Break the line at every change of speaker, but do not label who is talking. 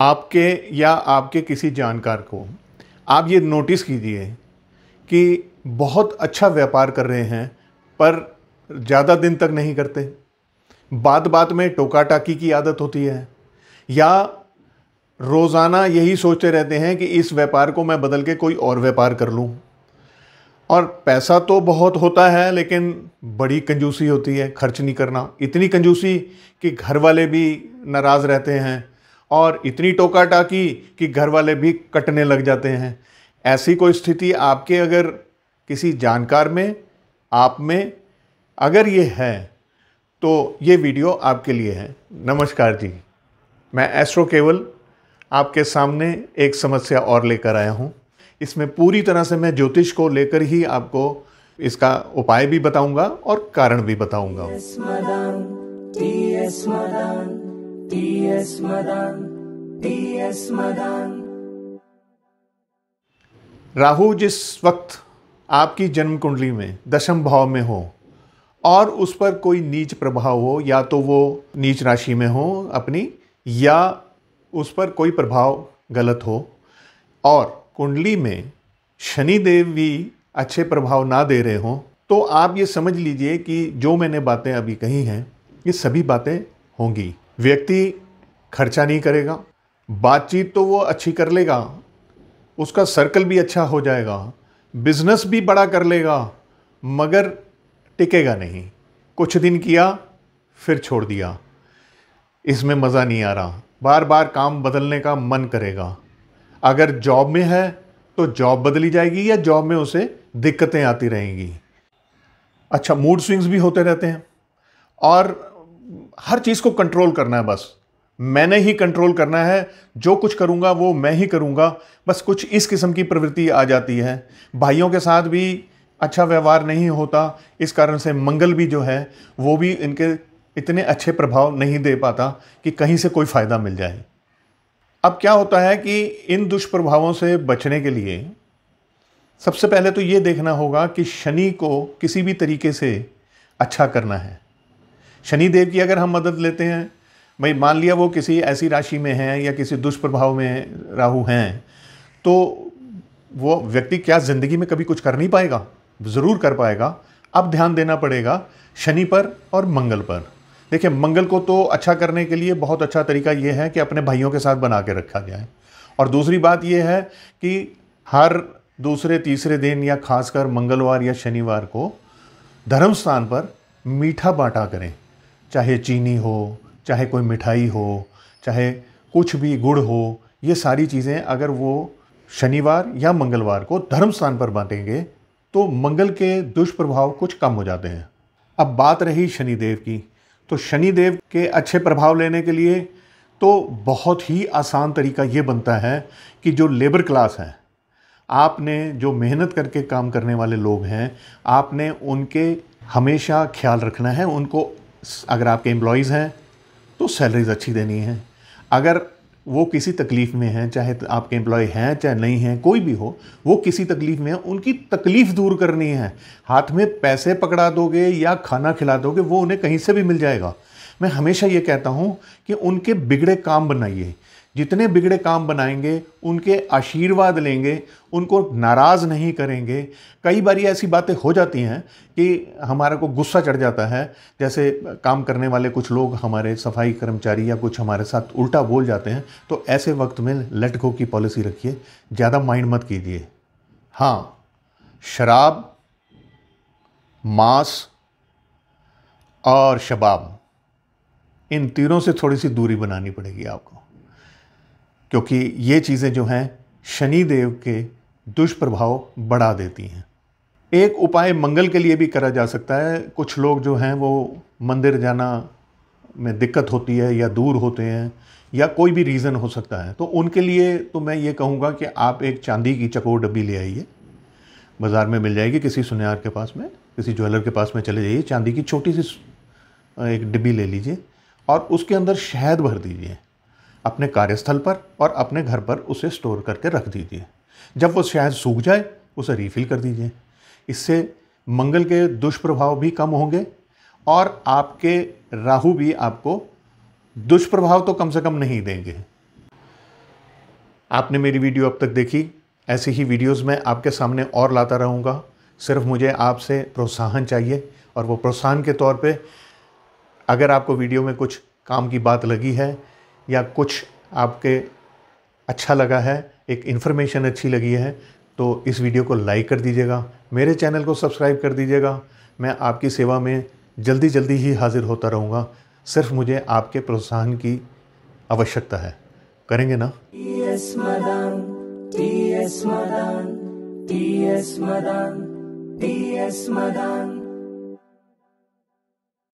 आपके या आपके किसी जानकार को आप ये नोटिस कीजिए कि बहुत अच्छा व्यापार कर रहे हैं पर ज़्यादा दिन तक नहीं करते बात बात में टोका टाकी की आदत होती है या रोज़ाना यही सोचते रहते हैं कि इस व्यापार को मैं बदल के कोई और व्यापार कर लूँ और पैसा तो बहुत होता है लेकिन बड़ी कंजूसी होती है खर्च नहीं करना इतनी कंजूसी कि घर वाले भी नाराज़ रहते हैं और इतनी टोका टाकी कि घर वाले भी कटने लग जाते हैं ऐसी कोई स्थिति आपके अगर किसी जानकार में आप में अगर ये है तो ये वीडियो आपके लिए है नमस्कार जी मैं एस्ट्रो केवल आपके सामने एक समस्या और लेकर आया हूँ इसमें पूरी तरह से मैं ज्योतिष को लेकर ही आपको इसका उपाय भी बताऊंगा और कारण भी बताऊंगा राहु जिस वक्त आपकी जन्म कुंडली में दशम भाव में हो और उस पर कोई नीच प्रभाव हो या तो वो नीच राशि में हो अपनी या उस पर कोई प्रभाव गलत हो और कुंडली में शनि देव भी अच्छे प्रभाव ना दे रहे हों तो आप ये समझ लीजिए कि जो मैंने बातें अभी कही हैं ये सभी बातें होंगी व्यक्ति खर्चा नहीं करेगा बातचीत तो वो अच्छी कर लेगा उसका सर्कल भी अच्छा हो जाएगा बिजनेस भी बड़ा कर लेगा मगर टिकेगा नहीं कुछ दिन किया फिर छोड़ दिया इसमें मज़ा नहीं आ रहा बार बार काम बदलने का मन करेगा अगर जॉब में है तो जॉब बदली जाएगी या जॉब में उसे दिक्कतें आती रहेंगी अच्छा मूड स्विंग्स भी होते रहते हैं और हर चीज़ को कंट्रोल करना है बस मैंने ही कंट्रोल करना है जो कुछ करूँगा वो मैं ही करूँगा बस कुछ इस किस्म की प्रवृत्ति आ जाती है भाइयों के साथ भी अच्छा व्यवहार नहीं होता इस कारण से मंगल भी जो है वो भी इनके इतने अच्छे प्रभाव नहीं दे पाता कि कहीं से कोई फ़ायदा मिल जाए अब क्या होता है कि इन दुष्प्रभावों से बचने के लिए सबसे पहले तो ये देखना होगा कि शनि को किसी भी तरीके से अच्छा करना है शनिदेव की अगर हम मदद लेते हैं भाई मान लिया वो किसी ऐसी राशि में हैं या किसी दुष्प्रभाव में राहु हैं तो वो व्यक्ति क्या ज़िंदगी में कभी कुछ कर नहीं पाएगा ज़रूर कर पाएगा अब ध्यान देना पड़ेगा शनि पर और मंगल पर देखिए मंगल को तो अच्छा करने के लिए बहुत अच्छा तरीका ये है कि अपने भाइयों के साथ बना के रखा जाए और दूसरी बात यह है कि हर दूसरे तीसरे दिन या खासकर मंगलवार या शनिवार को धर्म स्थान पर मीठा बांटा करें चाहे चीनी हो चाहे कोई मिठाई हो चाहे कुछ भी गुड़ हो ये सारी चीज़ें अगर वो शनिवार या मंगलवार को धर्म स्थान पर बांटेंगे तो मंगल के दुष्प्रभाव कुछ कम हो जाते हैं अब बात रही शनिदेव की तो शनिदेव के अच्छे प्रभाव लेने के लिए तो बहुत ही आसान तरीका ये बनता है कि जो लेबर क्लास है आपने जो मेहनत करके काम करने वाले लोग हैं आपने उनके हमेशा ख्याल रखना है उनको अगर आपके एम्प्लॉयज़ हैं तो सैलरीज़ अच्छी देनी है अगर वो किसी तकलीफ़ में हैं चाहे तो आपके एम्प्लॉय हैं चाहे नहीं हैं कोई भी हो वो किसी तकलीफ़ में है उनकी तकलीफ़ दूर करनी है हाथ में पैसे पकड़ा दोगे या खाना खिला दोगे वो उन्हें कहीं से भी मिल जाएगा मैं हमेशा ये कहता हूँ कि उनके बिगड़े काम बनाइए जितने बिगड़े काम बनाएंगे उनके आशीर्वाद लेंगे उनको नाराज़ नहीं करेंगे कई बार ऐसी बातें हो जाती हैं कि हमारे को गुस्सा चढ़ जाता है जैसे काम करने वाले कुछ लोग हमारे सफाई कर्मचारी या कुछ हमारे साथ उल्टा बोल जाते हैं तो ऐसे वक्त में लेट गो की पॉलिसी रखिए ज़्यादा माइंड मत कीजिए हाँ शराब मांस और शबाब इन तीनों से थोड़ी सी दूरी बनानी पड़ेगी आपको क्योंकि ये चीज़ें जो हैं शनि देव के दुष्प्रभाव बढ़ा देती हैं एक उपाय मंगल के लिए भी करा जा सकता है कुछ लोग जो हैं वो मंदिर जाना में दिक्कत होती है या दूर होते हैं या कोई भी रीज़न हो सकता है तो उनके लिए तो मैं ये कहूँगा कि आप एक चांदी की चकोर डब्बी ले आइए बाज़ार में मिल जाएगी किसी सुनियार के पास में किसी ज्वेलर के पास में चले जाइए चांदी की छोटी सी एक डिब्बी ले लीजिए और उसके अंदर शहद भर दीजिए अपने कार्यस्थल पर और अपने घर पर उसे स्टोर करके रख दीजिए जब वो शायद सूख जाए उसे रीफिल कर दीजिए इससे मंगल के दुष्प्रभाव भी कम होंगे और आपके राहु भी आपको दुष्प्रभाव तो कम से कम नहीं देंगे आपने मेरी वीडियो अब तक देखी ऐसी ही वीडियोस मैं आपके सामने और लाता रहूँगा सिर्फ मुझे आपसे प्रोत्साहन चाहिए और वो प्रोत्साहन के तौर पे अगर आपको वीडियो में कुछ काम की बात लगी है या कुछ आपके अच्छा लगा है एक इन्फॉर्मेशन अच्छी लगी है तो इस वीडियो को लाइक कर दीजिएगा मेरे चैनल को सब्सक्राइब कर दीजिएगा मैं आपकी सेवा में जल्दी जल्दी ही हाज़िर होता रहूँगा सिर्फ मुझे आपके प्रोत्साहन की आवश्यकता है करेंगे ना